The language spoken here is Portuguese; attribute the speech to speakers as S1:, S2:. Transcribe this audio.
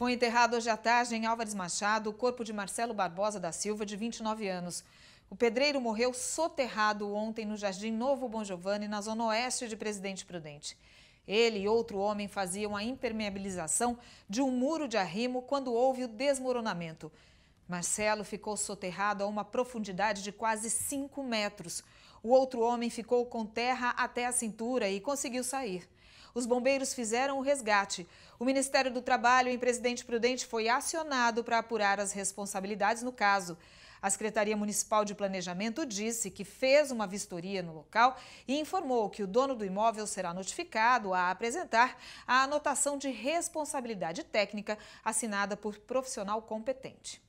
S1: Foi enterrado hoje à tarde em Álvares Machado o corpo de Marcelo Barbosa da Silva, de 29 anos. O pedreiro morreu soterrado ontem no Jardim Novo Bom Giovanni, na zona oeste de Presidente Prudente. Ele e outro homem faziam a impermeabilização de um muro de arrimo quando houve o desmoronamento. Marcelo ficou soterrado a uma profundidade de quase 5 metros. O outro homem ficou com terra até a cintura e conseguiu sair. Os bombeiros fizeram o resgate. O Ministério do Trabalho, em Presidente Prudente, foi acionado para apurar as responsabilidades no caso. A Secretaria Municipal de Planejamento disse que fez uma vistoria no local e informou que o dono do imóvel será notificado a apresentar a anotação de responsabilidade técnica assinada por profissional competente.